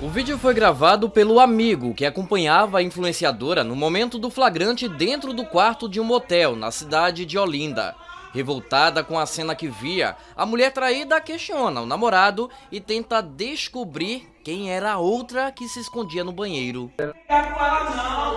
O vídeo foi gravado pelo amigo que acompanhava a influenciadora no momento do flagrante dentro do quarto de um motel na cidade de Olinda. Revoltada com a cena que via, a mulher traída questiona o namorado e tenta descobrir quem era a outra que se escondia no banheiro. Não, não.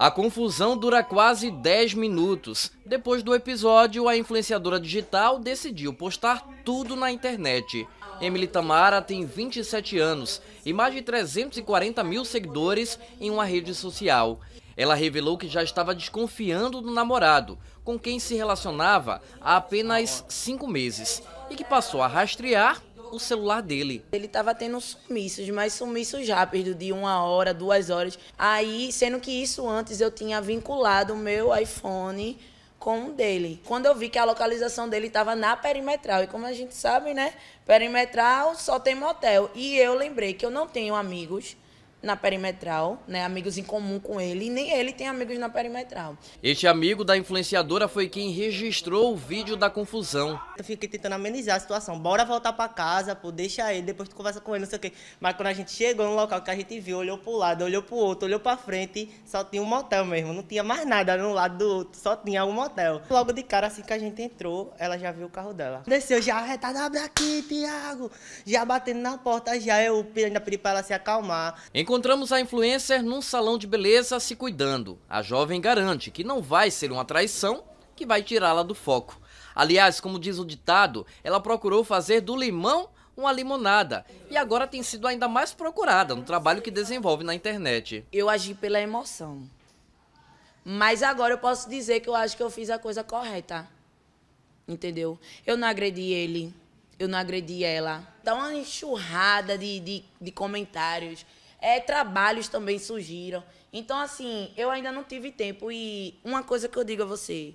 A confusão dura quase 10 minutos. Depois do episódio, a influenciadora digital decidiu postar tudo na internet. Emily Tamara tem 27 anos e mais de 340 mil seguidores em uma rede social. Ela revelou que já estava desconfiando do namorado, com quem se relacionava há apenas cinco meses, e que passou a rastrear o celular dele. Ele estava tendo sumiços, mas sumiços rápidos, de uma hora, duas horas. Aí, sendo que isso antes eu tinha vinculado o meu iPhone com um dele. Quando eu vi que a localização dele estava na perimetral, e como a gente sabe, né? Perimetral só tem motel. E eu lembrei que eu não tenho amigos na perimetral, né? Amigos em comum com ele, e nem ele tem amigos na perimetral. Este amigo da influenciadora foi quem registrou o vídeo da confusão. Eu fiquei tentando amenizar a situação. Bora voltar para casa, pô, deixa ele, depois tu conversa com ele, não sei o quê. Mas quando a gente chegou no local que a gente viu, olhou pro lado, olhou pro outro, olhou pra frente, só tinha um motel mesmo, não tinha mais nada no lado do outro, só tinha um motel. Logo de cara, assim que a gente entrou, ela já viu o carro dela. Desceu já arretada, ah, tá abre aqui, Tiago! Já batendo na porta, já eu ainda pedi pra ela se acalmar. Em Encontramos a influencer num salão de beleza se cuidando. A jovem garante que não vai ser uma traição que vai tirá-la do foco. Aliás, como diz o ditado, ela procurou fazer do limão uma limonada e agora tem sido ainda mais procurada no trabalho que desenvolve na internet. Eu agi pela emoção. Mas agora eu posso dizer que eu acho que eu fiz a coisa correta. Entendeu? Eu não agredi ele, eu não agredi ela. Dá uma enxurrada de, de, de comentários é, trabalhos também surgiram. Então, assim, eu ainda não tive tempo. E uma coisa que eu digo a você: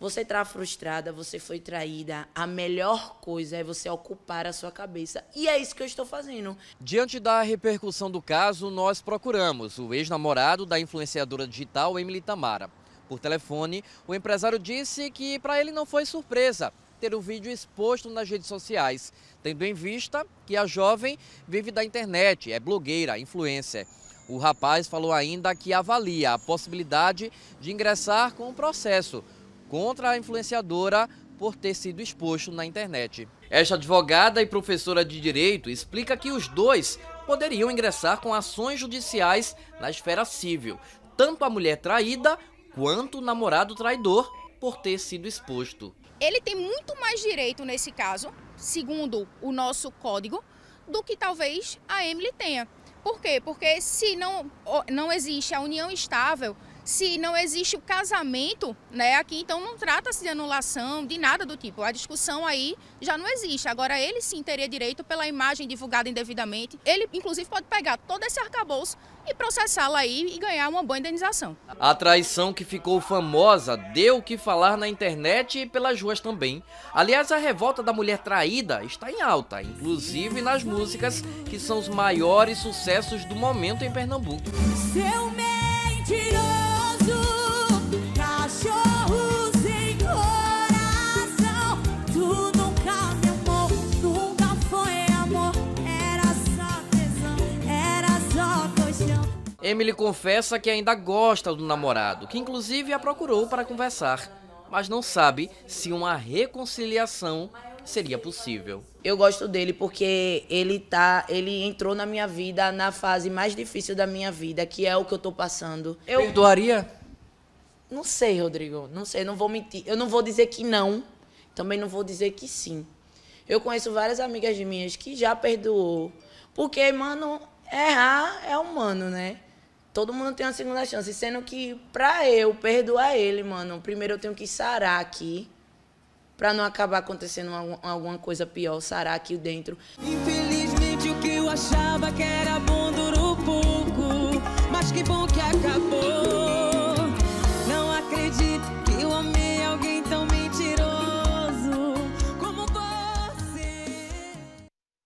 você está frustrada, você foi traída. A melhor coisa é você ocupar a sua cabeça. E é isso que eu estou fazendo. Diante da repercussão do caso, nós procuramos o ex-namorado da influenciadora digital Emily Tamara. Por telefone, o empresário disse que para ele não foi surpresa ter o vídeo exposto nas redes sociais, tendo em vista que a jovem vive da internet, é blogueira, influencer. O rapaz falou ainda que avalia a possibilidade de ingressar com um processo contra a influenciadora por ter sido exposto na internet. Esta advogada e professora de direito explica que os dois poderiam ingressar com ações judiciais na esfera civil, tanto a mulher traída quanto o namorado traidor por ter sido exposto ele tem muito mais direito nesse caso, segundo o nosso código, do que talvez a Emily tenha. Por quê? Porque se não, não existe a união estável, se não existe o casamento, né, aqui então não trata-se de anulação, de nada do tipo. A discussão aí já não existe. Agora ele sim teria direito pela imagem divulgada indevidamente. Ele inclusive pode pegar todo esse arcabouço e processá-la aí e ganhar uma boa indenização. A traição que ficou famosa deu o que falar na internet e pelas ruas também. Aliás, a revolta da mulher traída está em alta, inclusive nas músicas que são os maiores sucessos do momento em Pernambuco. Seu mentiroso Emily confessa que ainda gosta do namorado, que inclusive a procurou para conversar, mas não sabe se uma reconciliação seria possível. Eu gosto dele porque ele tá, ele entrou na minha vida na fase mais difícil da minha vida, que é o que eu tô passando. Eu perdoaria? Não sei, Rodrigo, não sei, não vou mentir. Eu não vou dizer que não, também não vou dizer que sim. Eu conheço várias amigas minhas que já perdoou, porque mano, errar é humano, né? Todo mundo tem uma segunda chance. Sendo que, pra eu perdoar ele, mano, primeiro eu tenho que sarar aqui. Pra não acabar acontecendo alguma coisa pior, sarar aqui dentro. Infelizmente o que eu achava que era bom durou pouco. Mas que bom que acabou.